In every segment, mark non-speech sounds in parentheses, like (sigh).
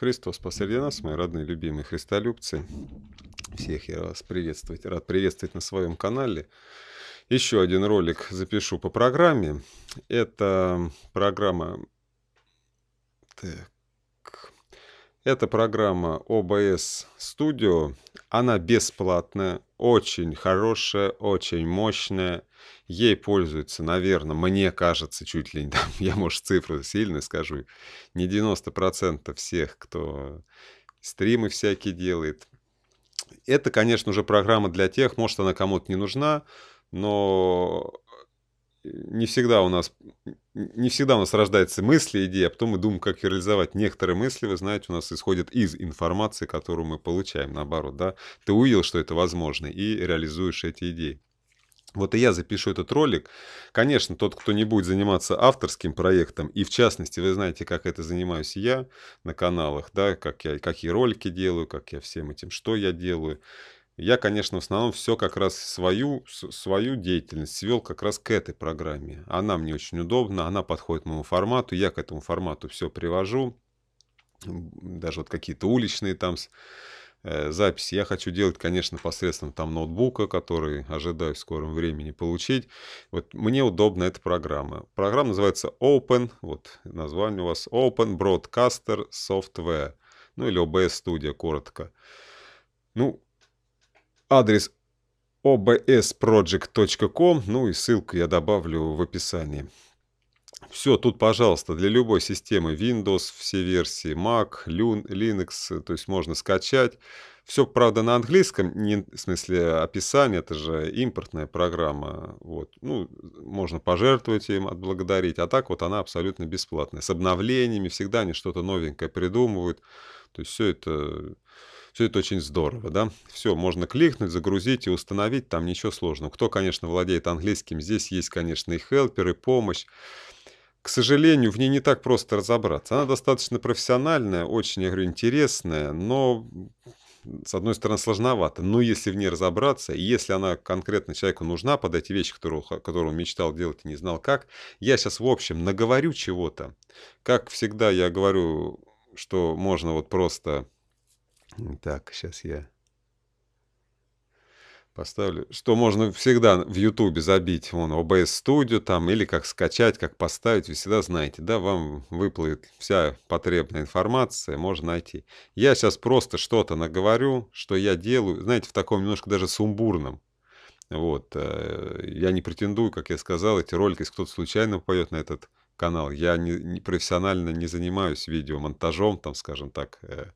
Христос посреди нас, мои родные, любимые христолюбцы. Всех я вас приветствовать, рад приветствовать на своем канале. Еще один ролик запишу по программе. Это программа... Так. Это программа OBS Studio. Она бесплатная, очень хорошая, очень мощная Ей пользуются, наверное, мне кажется, чуть ли не (laughs) там, я, может, цифру сильно скажу, не 90% всех, кто стримы всякие делает. Это, конечно, уже программа для тех, может, она кому-то не нужна, но не всегда у нас не всегда у нас рождается мысли, идея, а потом мы думаем, как ее реализовать. Некоторые мысли, вы знаете, у нас исходят из информации, которую мы получаем, наоборот, да. Ты увидел, что это возможно, и реализуешь эти идеи. Вот и я запишу этот ролик. Конечно, тот, кто не будет заниматься авторским проектом, и в частности, вы знаете, как это занимаюсь я на каналах, да, как я, какие ролики делаю, как я всем этим, что я делаю. Я, конечно, в основном все как раз свою, свою деятельность свел как раз к этой программе. Она мне очень удобна, она подходит моему формату, я к этому формату все привожу. Даже вот какие-то уличные там Э, записи я хочу делать, конечно, посредством там ноутбука, который ожидаю в скором времени получить. Вот мне удобна эта программа. Программа называется Open, вот название у вас Open Broadcaster Software, ну или OBS Studio, коротко. Ну, адрес obsproject.com, ну и ссылку я добавлю в описании. Все, тут, пожалуйста, для любой системы Windows, все версии Mac, Linux, то есть можно скачать. Все, правда, на английском, не, в смысле описание, это же импортная программа. Вот. Ну, можно пожертвовать им, отблагодарить. А так вот она абсолютно бесплатная. С обновлениями всегда они что-то новенькое придумывают. То есть все это, все это очень здорово, да. Все, можно кликнуть, загрузить и установить, там ничего сложного. Кто, конечно, владеет английским, здесь есть, конечно, и хелперы, помощь. К сожалению, в ней не так просто разобраться. Она достаточно профессиональная, очень, я говорю, интересная, но с одной стороны, сложновато, но если в ней разобраться, и если она конкретно человеку нужна под эти вещи, которые, которые он мечтал делать и не знал как, я сейчас в общем наговорю чего-то. Как всегда я говорю, что можно вот просто... Так, сейчас я поставлю, что можно всегда в Ютубе забить, вон, OBS Studio там, или как скачать, как поставить, вы всегда знаете, да, вам выплывет вся потребная информация, можно найти. Я сейчас просто что-то наговорю, что я делаю, знаете, в таком немножко даже сумбурном, вот, э, я не претендую, как я сказал, эти ролики, если кто-то случайно попадет на этот канал, я не, не профессионально не занимаюсь видеомонтажом, там, скажем так, э,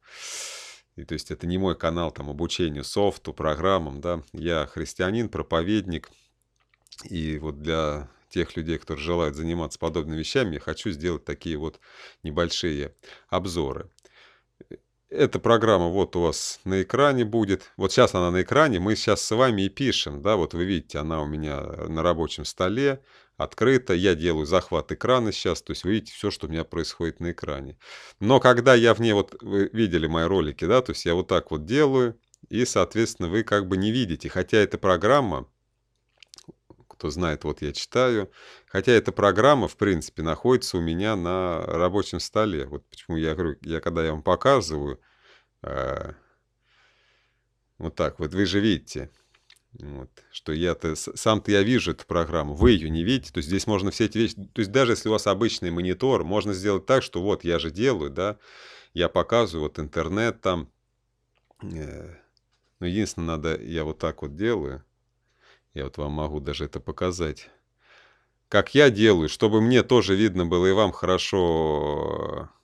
и, то есть это не мой канал там обучению софту, программам, да. Я христианин, проповедник. И вот для тех людей, которые желают заниматься подобными вещами, я хочу сделать такие вот небольшие обзоры. Эта программа вот у вас на экране будет. Вот сейчас она на экране, мы сейчас с вами и пишем, да, вот вы видите, она у меня на рабочем столе, открыто, я делаю захват экрана сейчас, то есть вы видите все, что у меня происходит на экране. Но когда я в ней, вот вы видели мои ролики, да, то есть я вот так вот делаю, и, соответственно, вы как бы не видите, хотя эта программа, кто знает, вот я читаю, хотя эта программа, в принципе, находится у меня на рабочем столе. Вот почему я говорю, я когда я вам показываю, э, вот так вот, вы же видите, вот. Что я-то сам-то я вижу эту программу, вы ее не видите. То есть здесь можно все эти вещи. То есть даже если у вас обычный монитор, можно сделать так, что вот я же делаю, да, я показываю вот интернет там. Э, но единственное, надо, я вот так вот делаю. Я вот вам могу даже это показать. Как я делаю, чтобы мне тоже видно было и вам хорошо э,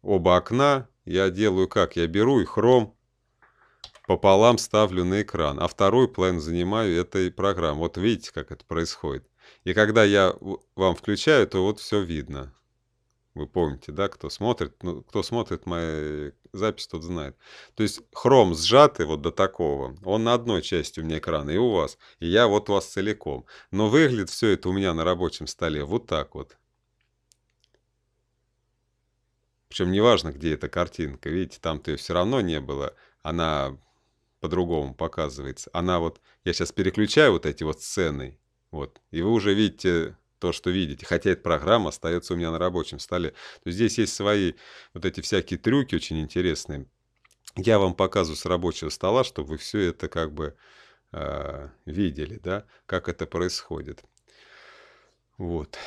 оба окна, я делаю как? Я беру и хром пополам ставлю на экран, а второй план занимаю этой программой. Вот видите, как это происходит. И когда я вам включаю, то вот все видно. Вы помните, да, кто смотрит, ну, кто смотрит мои записи, тот знает. То есть хром сжатый вот до такого, он на одной части у меня экрана и у вас, и я вот у вас целиком. Но выглядит все это у меня на рабочем столе вот так вот. Причем неважно, где эта картинка, видите, там-то ее все равно не было. Она по-другому показывается. Она вот, я сейчас переключаю вот эти вот сцены, вот, и вы уже видите то, что видите. Хотя эта программа остается у меня на рабочем столе. То есть здесь есть свои вот эти всякие трюки очень интересные. Я вам показываю с рабочего стола, чтобы вы все это как бы э, видели, да, как это происходит. Вот.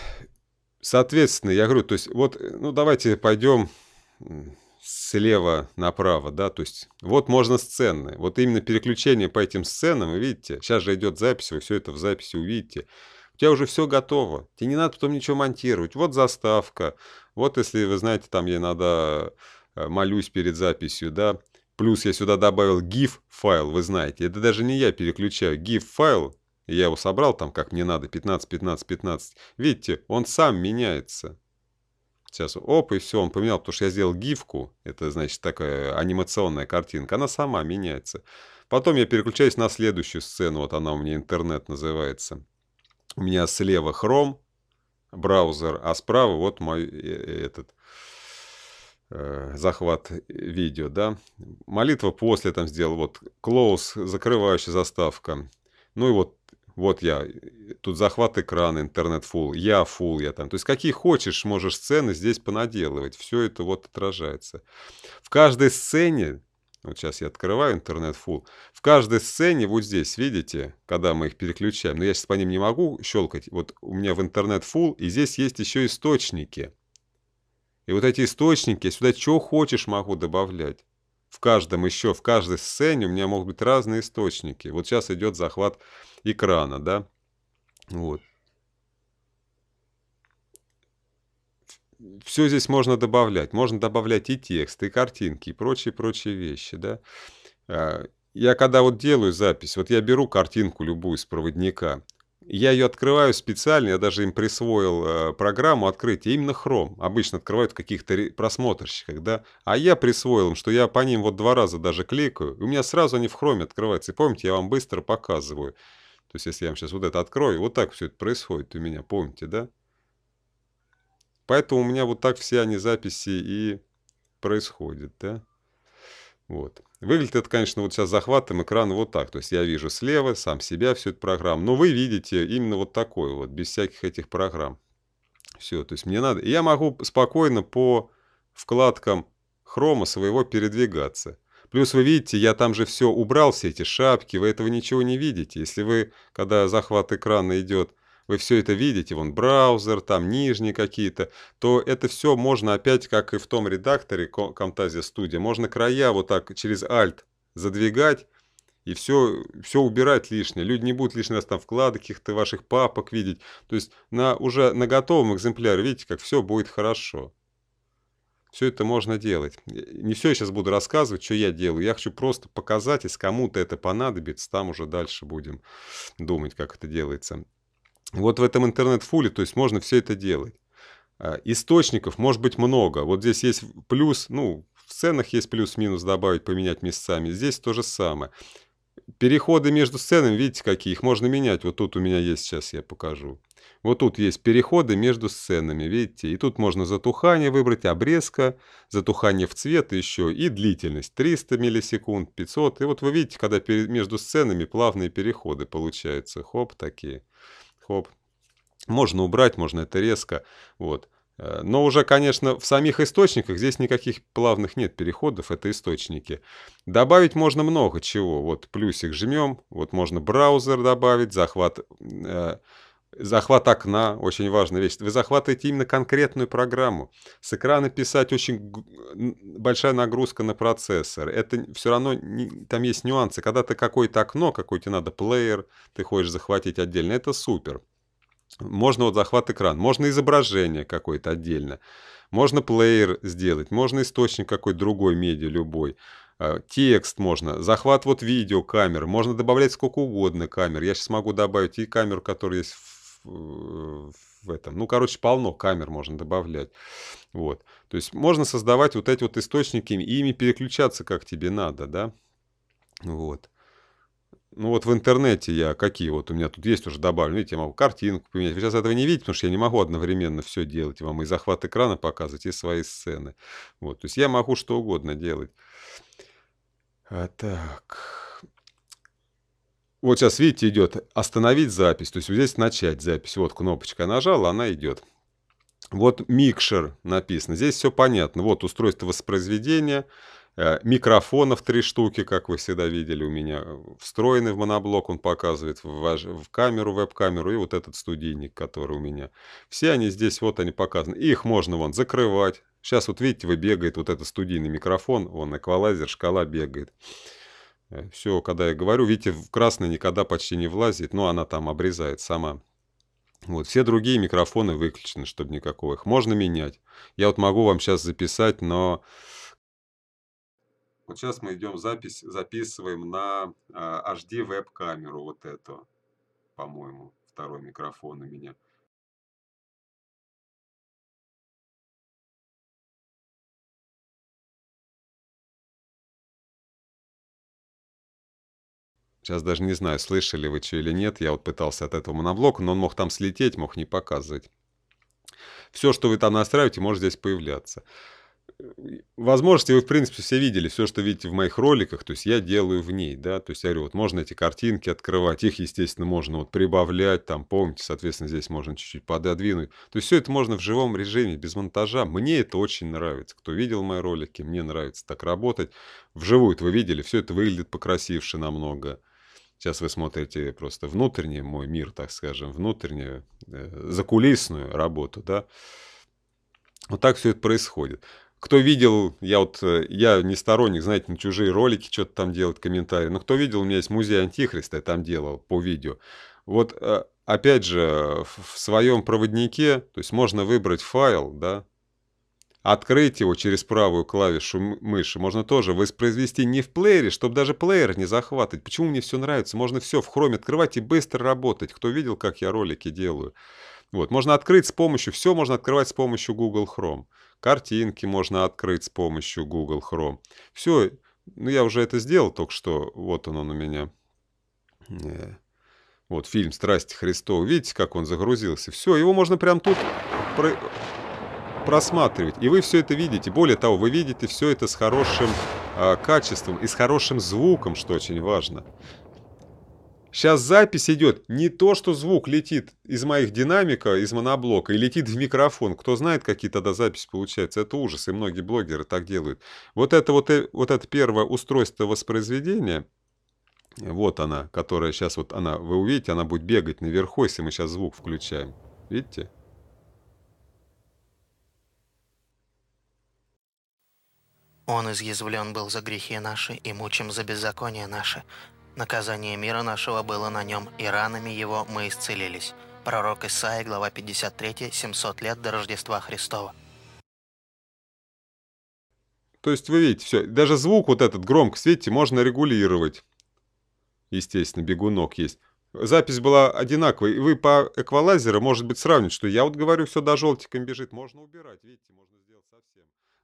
Соответственно, я говорю, то есть вот, ну давайте пойдем слева направо, да, то есть вот можно сцены, вот именно переключение по этим сценам, вы видите, сейчас же идет запись, вы все это в записи увидите, у тебя уже все готово, тебе не надо потом ничего монтировать, вот заставка, вот если вы знаете, там я иногда э, молюсь перед записью, да, плюс я сюда добавил GIF файл, вы знаете, это даже не я переключаю, GIF файл, я его собрал там как мне надо, 15, 15, 15, видите, он сам меняется, Сейчас оп, и все, он поменял, потому что я сделал гифку. Это, значит, такая анимационная картинка. Она сама меняется. Потом я переключаюсь на следующую сцену. Вот она у меня интернет называется. У меня слева Chrome браузер, а справа вот мой э, э, этот э, захват видео, да. Молитва после там сделал, вот close, закрывающая заставка. Ну и вот вот я, тут захват экрана, интернет full, я full, я там. То есть какие хочешь, можешь сцены здесь понаделывать. Все это вот отражается. В каждой сцене, вот сейчас я открываю интернет full, в каждой сцене вот здесь, видите, когда мы их переключаем, но я сейчас по ним не могу щелкать, вот у меня в интернет full, и здесь есть еще источники. И вот эти источники, сюда что хочешь могу добавлять в каждом еще, в каждой сцене у меня могут быть разные источники. Вот сейчас идет захват экрана, да, вот. Все здесь можно добавлять. Можно добавлять и текст, и картинки, и прочие-прочие вещи, да. А, я когда вот делаю запись, вот я беру картинку любую из проводника – я ее открываю специально, я даже им присвоил э, программу открытия, именно Chrome. Обычно открывают в каких-то просмотрщиках, да. А я присвоил им, что я по ним вот два раза даже кликаю, и у меня сразу они в Chrome открываются. И помните, я вам быстро показываю. То есть, если я вам сейчас вот это открою, вот так все это происходит у меня, помните, да? Поэтому у меня вот так все они записи и происходят, да. Вот. Выглядит это, конечно, вот сейчас захватом экрана вот так. То есть я вижу слева сам себя всю эту программу. Но вы видите именно вот такое вот, без всяких этих программ. Все, то есть мне надо... я могу спокойно по вкладкам хрома своего передвигаться. Плюс вы видите, я там же все убрал, все эти шапки, вы этого ничего не видите. Если вы, когда захват экрана идет, вы все это видите, вон браузер, там нижние какие-то, то это все можно опять, как и в том редакторе Camtasia Studio, можно края вот так через Alt задвигать, и все, все убирать лишнее. Люди не будут лишний раз там вкладок каких-то ваших папок видеть. То есть на, уже на готовом экземпляре, видите, как все будет хорошо. Все это можно делать. Не все я сейчас буду рассказывать, что я делаю. Я хочу просто показать, если кому-то это понадобится, там уже дальше будем думать, как это делается. Вот в этом интернет-фуле, то есть можно все это делать. А, источников может быть много. Вот здесь есть плюс, ну, в ценах есть плюс-минус добавить, поменять местами. Здесь то же самое. Переходы между сценами, видите, какие, их можно менять. Вот тут у меня есть, сейчас я покажу. Вот тут есть переходы между сценами, видите. И тут можно затухание выбрать, обрезка, затухание в цвет еще и длительность. 300 миллисекунд, 500. И вот вы видите, когда между сценами плавные переходы получаются. Хоп, такие. Хоп. Можно убрать, можно это резко. Вот. Э, но уже, конечно, в самих источниках здесь никаких плавных нет переходов, это источники. Добавить можно много чего. Вот плюсик жмем, вот можно браузер добавить, захват э, Захват окна – очень важная вещь. Вы захватываете именно конкретную программу. С экрана писать очень большая нагрузка на процессор. Это все равно, не, там есть нюансы. Когда ты какое-то окно, какой тебе надо плеер, ты хочешь захватить отдельно, это супер. Можно вот захват экран, можно изображение какое-то отдельно, можно плеер сделать, можно источник какой-то другой медиа любой а, текст можно, захват вот видео камер, можно добавлять сколько угодно камер. Я сейчас могу добавить и камеру, которая есть в Э, в, этом. Ну, короче, полно камер можно добавлять. Вот. То есть можно создавать вот эти вот источники и ими переключаться, как тебе надо, да. Вот. Ну вот в интернете я какие вот у меня тут есть уже добавлены видите, я могу картинку поменять. Вы сейчас этого не видите, потому что я не могу одновременно все делать. Вам и захват экрана показывать, и свои сцены. Вот, то есть я могу что угодно делать. А так, вот сейчас, видите, идет «Остановить запись». То есть вот здесь «Начать запись». Вот кнопочка нажала, она идет. Вот микшер написано. Здесь все понятно. Вот устройство воспроизведения. Э, микрофонов три штуки, как вы всегда видели у меня. Встроенный в моноблок он показывает, в, ваш, в камеру, веб-камеру. И вот этот студийник, который у меня. Все они здесь, вот они показаны. Их можно вон закрывать. Сейчас вот видите, вы бегает вот этот студийный микрофон. Вон эквалайзер, шкала бегает. Э, все, когда я говорю, видите, в красный никогда почти не влазит, но она там обрезает сама. Вот, все другие микрофоны выключены, чтобы никакого. Их можно менять. Я вот могу вам сейчас записать, но... Вот сейчас мы идем запись, записываем на а, HD веб-камеру вот эту, по-моему, второй микрофон у меня. Сейчас даже не знаю, слышали вы что или нет. Я вот пытался от этого моноблока, но он мог там слететь, мог не показывать. Все, что вы там настраиваете, может здесь появляться. Возможности вы, в принципе, все видели, все, что видите в моих роликах, то есть я делаю в ней, да, то есть я говорю, вот можно эти картинки открывать, их, естественно, можно вот прибавлять, там, помните, соответственно, здесь можно чуть-чуть пододвинуть, то есть все это можно в живом режиме, без монтажа, мне это очень нравится, кто видел мои ролики, мне нравится так работать, вживую это вы видели, все это выглядит покрасивше намного, Сейчас вы смотрите просто внутренний мой мир, так скажем, внутреннюю, э, закулисную работу, да. Вот так все это происходит. Кто видел, я вот, э, я не сторонник, знаете, на чужие ролики что-то там делать, комментарии, но кто видел, у меня есть музей Антихриста, я там делал по видео. Вот, э, опять же, в своем проводнике, то есть можно выбрать файл, да, Открыть его через правую клавишу мыши можно тоже воспроизвести не в плеере, чтобы даже плеер не захватывать. Почему мне все нравится? Можно все в хроме открывать и быстро работать. Кто видел, как я ролики делаю? Вот, можно открыть с помощью, все можно открывать с помощью Google Chrome. Картинки можно открыть с помощью Google Chrome. Все, ну я уже это сделал только что, вот он, он у меня. Э, вот фильм «Страсти Христова». Видите, как он загрузился? Все, его можно прям тут просматривать. И вы все это видите. Более того, вы видите все это с хорошим э, качеством и с хорошим звуком, что очень важно. Сейчас запись идет, не то, что звук летит из моих динамика, из моноблока, и летит в микрофон. Кто знает, какие тогда записи получаются. Это ужас, и многие блогеры так делают. Вот это вот, э, вот это первое устройство воспроизведения, вот она, которая сейчас вот она, вы увидите, она будет бегать наверху, если мы сейчас звук включаем. Видите? Он изъязвлен был за грехи наши и мучим за беззаконие наше. Наказание мира нашего было на нем, и ранами его мы исцелились. Пророк Исаия, глава 53, 700 лет до Рождества Христова. То есть вы видите, все, даже звук вот этот громкость, видите, можно регулировать. Естественно, бегунок есть. Запись была одинаковой, и вы по эквалайзеру, может быть, сравнить, что я вот говорю, все до желтиком бежит, можно убирать, видите, можно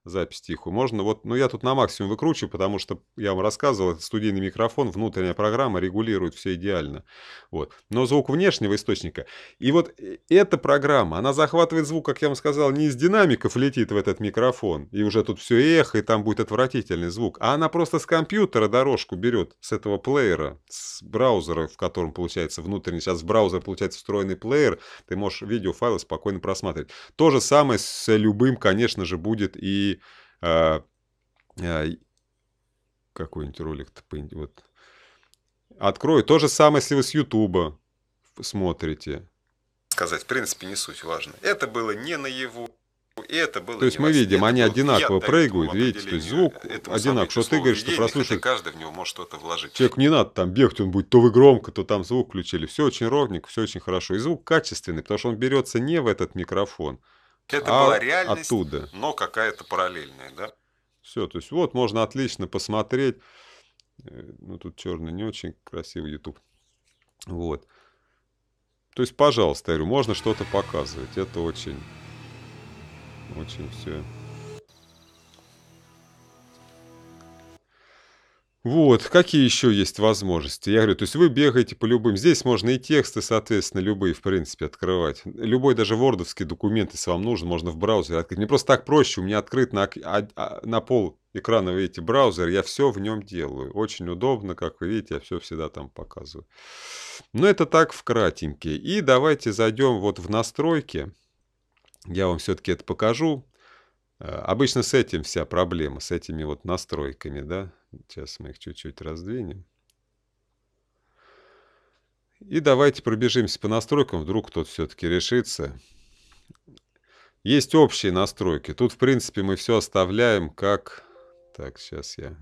запись тихую. Можно вот, ну я тут на максимум выкручу, потому что, я вам рассказывал, это студийный микрофон, внутренняя программа регулирует все идеально. Вот. Но звук внешнего источника. И вот э, эта программа, она захватывает звук, как я вам сказал, не из динамиков летит в этот микрофон, и уже тут все эхо, и там будет отвратительный звук, а она просто с компьютера дорожку берет, с этого плеера, с браузера, в котором получается внутренний, сейчас в браузер получается встроенный плеер, ты можешь видеофайлы спокойно просматривать. То же самое с любым, конечно же, будет и а, а, какой-нибудь ролик вот. Открою. То же самое, если вы с Ютуба смотрите. Сказать, в принципе, не суть важно. Это было не на его И это было то есть мы видим, они одинаково прыгают, видите, то есть звук одинаков. Что ты говоришь, что прослушать Каждый в него может что-то вложить. Человек не надо там бегать, он будет то вы громко, то там звук включили. Все очень ровненько, все очень хорошо. И звук качественный, потому что он берется не в этот микрофон, это а была реальность, оттуда. но какая-то параллельная, да? Все, то есть вот можно отлично посмотреть. Э, ну, тут черный не очень красивый YouTube. Вот. То есть, пожалуйста, я говорю, можно что-то показывать. Это очень, очень все Вот, какие еще есть возможности? Я говорю, то есть вы бегаете по любым. Здесь можно и тексты, соответственно, любые, в принципе, открывать. Любой даже вордовский документ, если вам нужен, можно в браузере открыть. Мне просто так проще, у меня открыт на, а, а, на пол экрана, вы видите, браузер, я все в нем делаю. Очень удобно, как вы видите, я все всегда там показываю. Но это так в И давайте зайдем вот в настройки. Я вам все-таки это покажу. Обычно с этим вся проблема, с этими вот настройками, да. Сейчас мы их чуть-чуть раздвинем. И давайте пробежимся по настройкам, вдруг тут все-таки решится. Есть общие настройки. Тут, в принципе, мы все оставляем как... Так, сейчас я...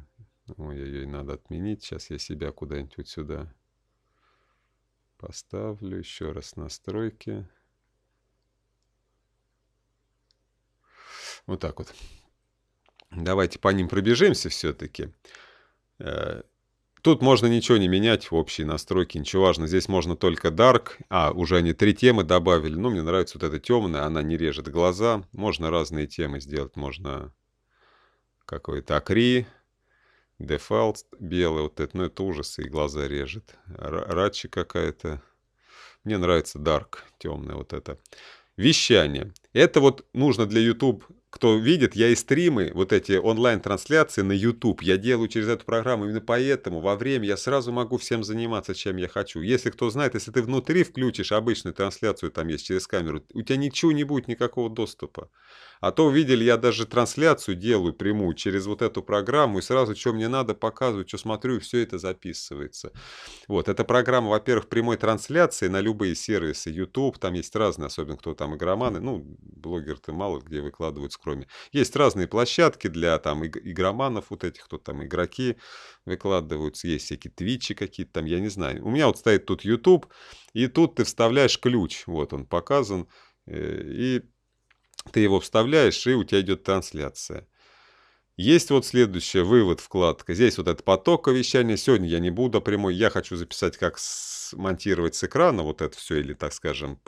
Ой, ой, ой, надо отменить. Сейчас я себя куда-нибудь вот сюда поставлю. Еще раз настройки. Настройки. Вот так вот. Давайте по ним пробежимся все-таки. Э, тут можно ничего не менять, в общей настройке, ничего важного. Здесь можно только Dark. А, уже они три темы добавили. Ну, мне нравится вот эта темная, она не режет глаза. Можно разные темы сделать. Можно какой-то акри, дефалт белый вот это. Ну, это ужас, и глаза режет. Рачи какая-то. Мне нравится Dark, темная вот это. Вещание. Это вот нужно для YouTube кто видит, я и стримы, вот эти онлайн-трансляции на YouTube, я делаю через эту программу, именно поэтому во время я сразу могу всем заниматься, чем я хочу. Если кто знает, если ты внутри включишь обычную трансляцию, там есть через камеру, у тебя ничего не будет, никакого доступа. А то, видели, я даже трансляцию делаю прямую через вот эту программу, и сразу, что мне надо, показывать, что смотрю, все это записывается. Вот, эта программа, во-первых, прямой трансляции на любые сервисы, YouTube, там есть разные, особенно кто там игроманы, ну, блогеры-то мало где выкладывают, кроме. Есть разные площадки для там иг игроманов, вот этих, кто там игроки выкладываются, есть всякие твичи какие-то там, я не знаю. У меня вот стоит тут YouTube, и тут ты вставляешь ключ, вот он показан, э, и ты его вставляешь, и у тебя идет трансляция. Есть вот следующий вывод, вкладка. Здесь вот этот поток вещания. Сегодня я не буду прямой. Я хочу записать, как смонтировать с экрана вот это все, или, так скажем,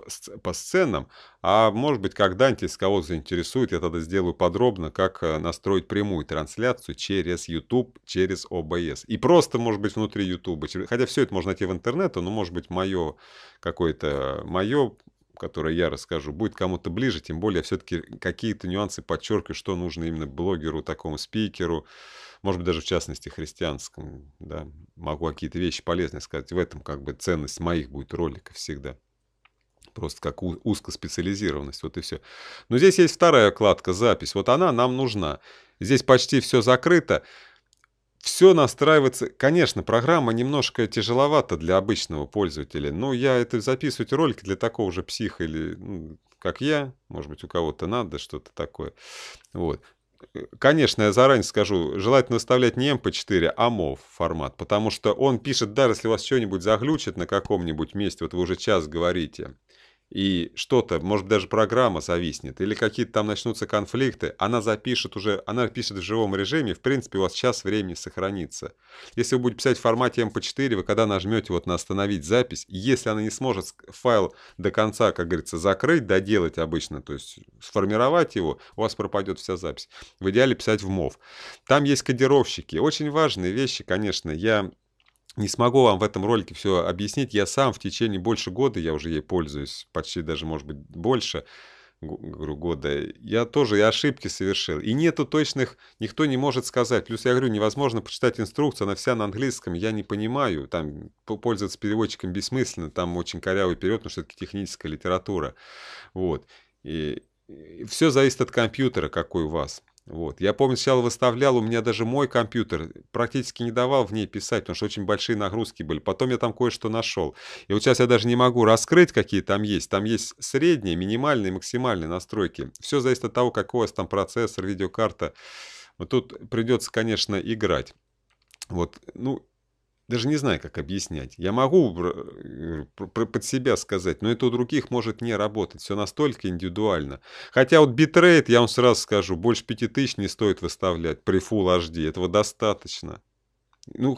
по сценам. А может быть, когда-нибудь, если кого заинтересует, я тогда сделаю подробно, как э, настроить прямую трансляцию через YouTube, через OBS. И просто, может быть, внутри YouTube. Хотя все это можно найти в интернете, но, может быть, мое какое-то, мое которое я расскажу, будет кому-то ближе, тем более все-таки какие-то нюансы подчеркиваю, что нужно именно блогеру, такому спикеру, может быть, даже в частности христианскому, да, могу какие-то вещи полезные сказать. В этом как бы ценность моих будет роликов всегда. Просто как узкоспециализированность, вот и все. Но здесь есть вторая вкладка «Запись». Вот она нам нужна. Здесь почти все закрыто все настраивается. Конечно, программа немножко тяжеловата для обычного пользователя, но я это записывать ролики для такого же психа или ну, как я, может быть, у кого-то надо что-то такое. Вот. Конечно, я заранее скажу, желательно выставлять не MP4, эм а MOV эм формат, потому что он пишет, даже если у вас что-нибудь заглючит на каком-нибудь месте, вот вы уже час говорите, и что-то, может даже программа зависнет, или какие-то там начнутся конфликты, она запишет уже, она пишет в живом режиме, в принципе, у вас час времени сохранится. Если вы будете писать в формате MP4, эм вы когда нажмете вот на «Остановить запись», если она не сможет файл до конца, как говорится, закрыть, доделать обычно, то есть сформировать его, у вас пропадет вся запись. В идеале писать в MOV. Там есть кодировщики. Очень важные вещи, конечно, я не смогу вам в этом ролике все объяснить. Я сам в течение больше года, я уже ей пользуюсь, почти даже, может быть, больше говорю, года, я тоже и ошибки совершил. И нету точных, никто не может сказать. Плюс я говорю, невозможно почитать инструкцию, она вся на английском, я не понимаю. Там пользоваться переводчиком бессмысленно, там очень корявый перевод, но все-таки техническая литература. Вот. И, и все зависит от компьютера, какой у вас. Вот. Я помню, сначала выставлял, у меня даже мой компьютер практически не давал в ней писать, потому что очень большие нагрузки были. Потом я там кое-что нашел. И вот сейчас я даже не могу раскрыть, какие там есть. Там есть средние, минимальные, максимальные настройки. Все зависит от того, какой у вас там процессор, видеокарта. Вот тут придется, конечно, играть. Вот, ну, даже не знаю, как объяснять. Я могу э, э, под себя сказать, но это у других может не работать. Все настолько индивидуально. Хотя вот битрейт, я вам сразу скажу, больше 5000 не стоит выставлять при Full HD. Этого достаточно. Ну,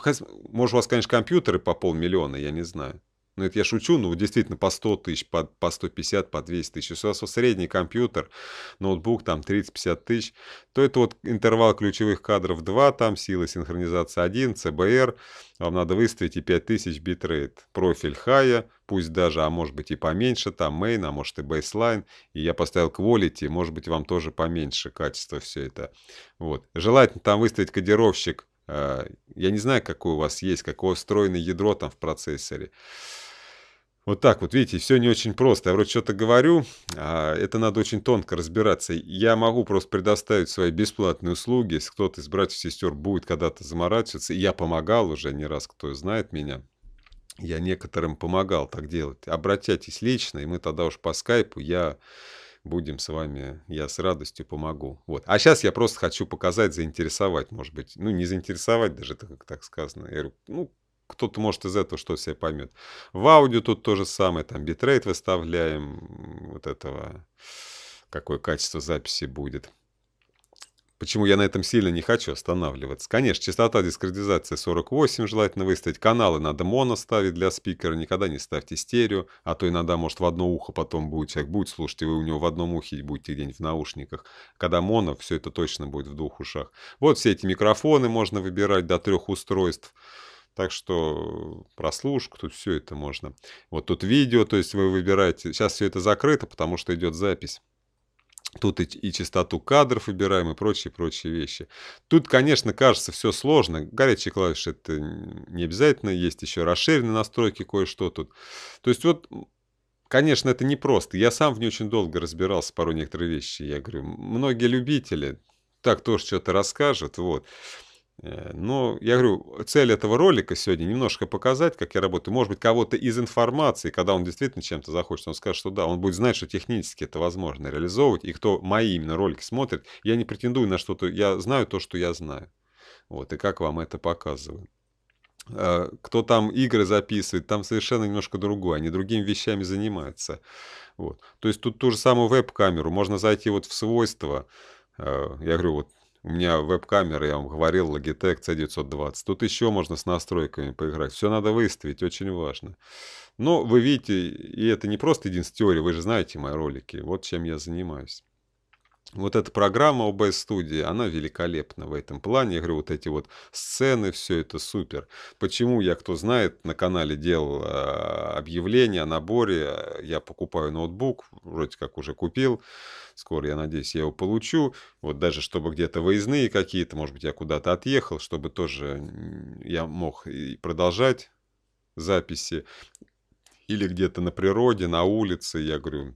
может, у вас, конечно, компьютеры по полмиллиона, я не знаю ну это я шучу, ну действительно по 100 тысяч, по, по 150, по 200 тысяч. Если у вас средний компьютер, ноутбук там 30-50 тысяч, то это вот интервал ключевых кадров 2, там сила синхронизации 1, CBR, вам надо выставить и 5000 битрейт, профиль хая, пусть даже, а может быть и поменьше, там main, а может и baseline, и я поставил quality, может быть вам тоже поменьше качество все это. Вот. Желательно там выставить кодировщик, э, я не знаю, какой у вас есть, какое встроенное ядро там в процессоре. Вот так вот, видите, все не очень просто. Я вроде что-то говорю, а это надо очень тонко разбираться. Я могу просто предоставить свои бесплатные услуги, если кто-то из братьев и сестер будет когда-то заморачиваться. я помогал уже не раз, кто знает меня. Я некоторым помогал так делать. Обратитесь лично, и мы тогда уж по скайпу, я будем с вами, я с радостью помогу. Вот. А сейчас я просто хочу показать, заинтересовать, может быть. Ну, не заинтересовать даже, это как так сказано. Я говорю, ну, кто-то может из этого что себе поймет. В аудио тут то же самое, там битрейт выставляем, вот этого, какое качество записи будет. Почему я на этом сильно не хочу останавливаться? Конечно, частота дискретизации 48 желательно выставить. Каналы надо моно ставить для спикера, никогда не ставьте стерео, а то иногда, может, в одно ухо потом будет человек будет слушать, и вы у него в одном ухе будете где-нибудь в наушниках. Когда моно, все это точно будет в двух ушах. Вот все эти микрофоны можно выбирать до трех устройств. Так что прослушку, тут все это можно. Вот тут видео, то есть вы выбираете. Сейчас все это закрыто, потому что идет запись. Тут и, и частоту кадров выбираем, и прочие-прочие вещи. Тут, конечно, кажется все сложно. Горячие клавиши это не обязательно. Есть еще расширенные настройки, кое-что тут. То есть вот Конечно, это непросто. Я сам в не очень долго разбирался порой некоторые вещи. Я говорю, многие любители так тоже что-то расскажут. Вот. Э, но я говорю, цель этого ролика сегодня немножко показать, как я работаю. Может быть, кого-то из информации, когда он действительно чем-то захочет, он скажет, что да, он будет знать, что технически это возможно реализовывать. И кто мои именно ролики смотрит, я не претендую на что-то, я знаю то, что я знаю. Вот, и как вам это показываю. Э, кто там игры записывает, там совершенно немножко другое, они другими вещами занимаются. Вот. То есть тут ту же самую веб-камеру, можно зайти вот в свойства, э, я говорю, вот у меня веб-камера, я вам говорил, Logitech C920. Тут еще можно с настройками поиграть. Все надо выставить, очень важно. Но вы видите, и это не просто единственная теория, вы же знаете мои ролики. Вот чем я занимаюсь вот эта программа OBS студии, она великолепна в этом плане. Я говорю, вот эти вот сцены, все это супер. Почему я, кто знает, на канале делал э, объявление о наборе, я покупаю ноутбук, вроде как уже купил, скоро, я надеюсь, я его получу. Вот даже чтобы где-то выездные какие-то, может быть, я куда-то отъехал, чтобы тоже я мог и продолжать записи. Или где-то на природе, на улице, я говорю,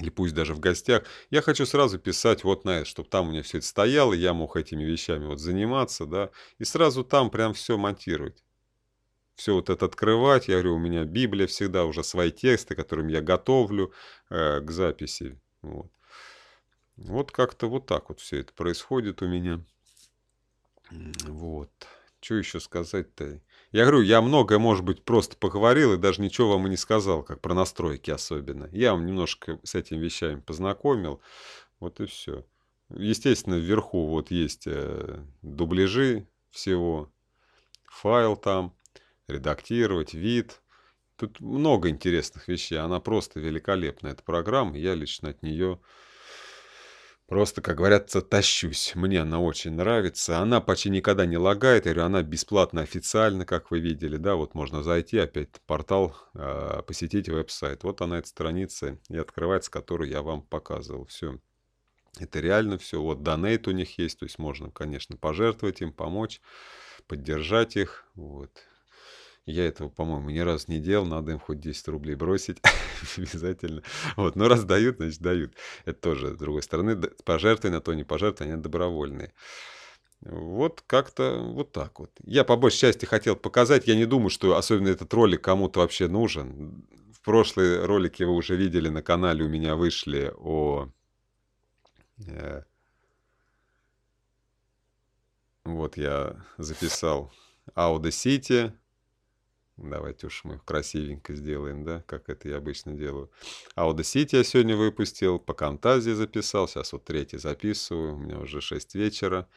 или пусть даже в гостях, я хочу сразу писать вот на это, чтобы там у меня все это стояло, я мог этими вещами вот заниматься, да, и сразу там прям все монтировать. Все вот это открывать, я говорю, у меня Библия всегда уже свои тексты, которыми я готовлю э, к записи, вот. Вот как-то вот так вот все это происходит у меня. Вот. Что еще сказать-то? Я говорю, я многое, может быть, просто поговорил и даже ничего вам и не сказал, как про настройки особенно. Я вам немножко с этими вещами познакомил, вот и все. Естественно, вверху вот есть э, дубляжи всего, файл там, редактировать, вид. Тут много интересных вещей, она просто великолепна, эта программа, я лично от нее Просто, как говорят, тащусь. Мне она очень нравится. Она почти никогда не лагает. Я говорю, она бесплатно официально, как вы видели. Да, вот можно зайти, опять портал, а, посетить веб-сайт. Вот она, эта страница и открывается, которую я вам показывал. Все. Это реально все. Вот донейт у них есть. То есть можно, конечно, пожертвовать им, помочь, поддержать их. Вот. Я этого, по-моему, ни разу не делал, надо им хоть 10 рублей бросить (laughs) обязательно. Вот, но раз дают, значит дают. Это тоже, с другой стороны, пожертвования, то не пожертвования, они добровольные. Вот как-то вот так вот. Я по большей части хотел показать, я не думаю, что особенно этот ролик кому-то вообще нужен. В прошлые ролики вы уже видели на канале у меня вышли о... Э, вот я записал Ауда Сити, Давайте уж мы красивенько сделаем, да, как это я обычно делаю. Audacity я сегодня выпустил, по Камтазии записал, а сейчас вот третий записываю, у меня уже 6 вечера.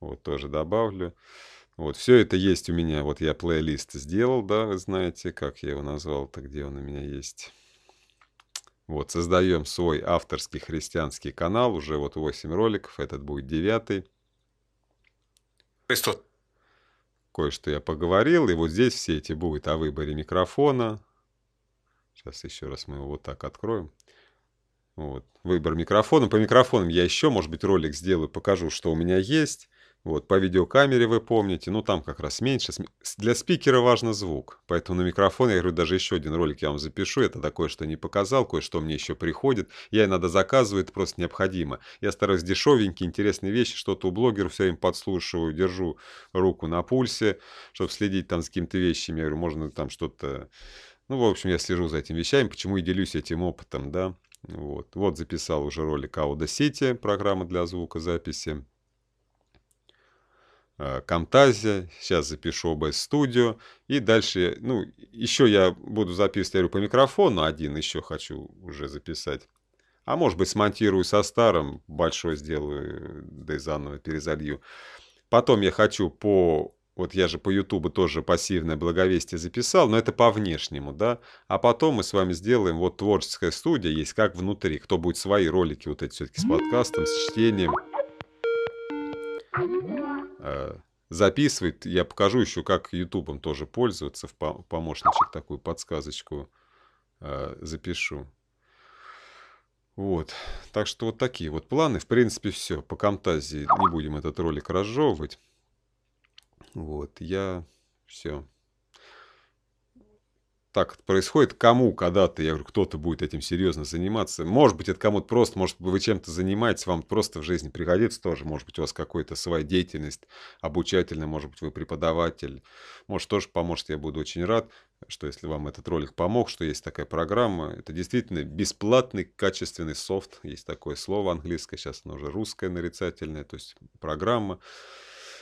Вот тоже добавлю. Вот, все это есть у меня. Вот я плейлист сделал, да, вы знаете, как я его назвал-то, где он у меня есть. Вот, создаем свой авторский христианский канал. Уже вот 8 роликов, этот будет 9. Христос кое-что я поговорил, и вот здесь все эти будут о выборе микрофона. Сейчас еще раз мы его вот так откроем. Вот, выбор микрофона. По микрофонам я еще, может быть, ролик сделаю, покажу, что у меня есть. Вот, по видеокамере вы помните, ну там как раз меньше. Для спикера важно звук, поэтому на микрофон, я говорю, даже еще один ролик я вам запишу, это такое, что не показал, кое-что мне еще приходит. Я иногда заказываю, это просто необходимо. Я стараюсь дешевенькие, интересные вещи, что-то у блогеров все им подслушиваю, держу руку на пульсе, чтобы следить там с какими-то вещами. Я говорю, можно там что-то... Ну, в общем, я слежу за этим вещами, почему и делюсь этим опытом, да. Вот, вот записал уже ролик Audacity, программа для звукозаписи. Э, Камтазия, сейчас запишу OBS Studio, и дальше, ну, еще я буду записывать, я говорю, по микрофону один еще хочу уже записать. А может быть, смонтирую со старым, большой сделаю, да и заново перезалью. Потом я хочу по... Вот я же по Ютубу тоже пассивное благовестие записал, но это по внешнему, да. А потом мы с вами сделаем, вот творческая студия есть, как внутри, кто будет свои ролики вот эти все-таки с подкастом, с чтением. Э, записывает. Я покажу еще, как Ютубом тоже пользоваться. В помощничек такую подсказочку э, запишу. Вот. Так что вот такие вот планы. В принципе, все. По Камтазии не будем этот ролик разжевывать. Вот. Я... Все так происходит, кому когда-то, я говорю, кто-то будет этим серьезно заниматься. Может быть, это кому-то просто, может быть, вы чем-то занимаетесь, вам просто в жизни пригодится тоже. Может быть, у вас какая-то своя деятельность обучательная, может быть, вы преподаватель. Может, тоже поможет, я буду очень рад, что если вам этот ролик помог, что есть такая программа. Это действительно бесплатный, качественный софт. Есть такое слово английское, сейчас оно уже русское нарицательное, то есть программа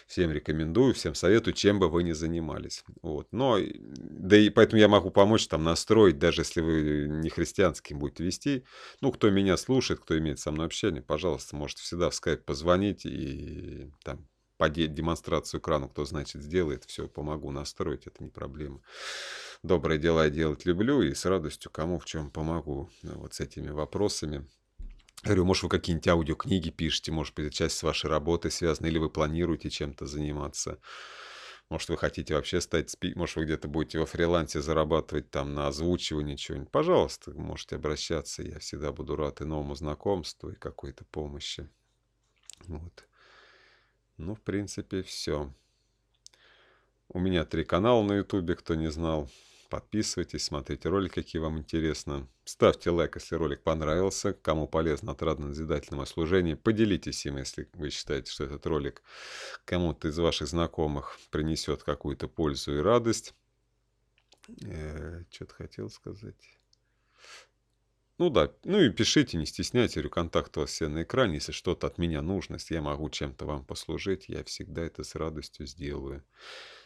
всем рекомендую, всем советую, чем бы вы ни занимались. Вот. Но, да и поэтому я могу помочь там настроить, даже если вы не христианским будете вести. Ну, кто меня слушает, кто имеет со мной общение, пожалуйста, можете всегда в скайп позвонить и там подеть демонстрацию экрана, кто значит сделает, все, помогу настроить, это не проблема. Доброе дело я делать люблю и с радостью кому в чем помогу вот с этими вопросами. Говорю, может, вы какие-нибудь аудиокниги пишете, может быть, это часть вашей работы связана, или вы планируете чем-то заниматься. Может, вы хотите вообще стать спикером, может, вы где-то будете во фрилансе зарабатывать там на озвучивание чего-нибудь. Пожалуйста, можете обращаться, я всегда буду рад и новому знакомству, и какой-то помощи. Вот. Ну, в принципе, все. У меня три канала на ютубе, кто не знал подписывайтесь, смотрите ролики, какие вам интересны. Ставьте лайк, если ролик понравился, кому полезно отрадно назидательное служение. Поделитесь им, если вы считаете, что этот ролик кому-то из ваших знакомых принесет какую-то пользу и радость. Э, Что-то хотел сказать. Ну да, ну и пишите, не стесняйтесь, говорю, контакт у вас все на экране. Если что-то от меня нужно, если я могу чем-то вам послужить, я всегда это с радостью сделаю.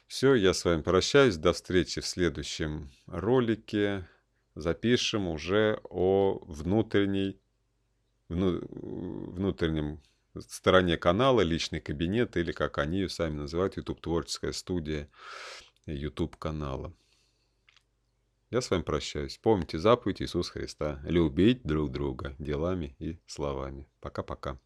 Все, я с вами прощаюсь. До встречи в следующем ролике. Запишем уже о внутренней, вну, внутреннем стороне канала, личный кабинет или как они ее сами называют, YouTube творческая студия, YouTube канала. Я с вами прощаюсь. Помните заповедь Иисуса Христа. Любить друг друга делами и словами. Пока-пока.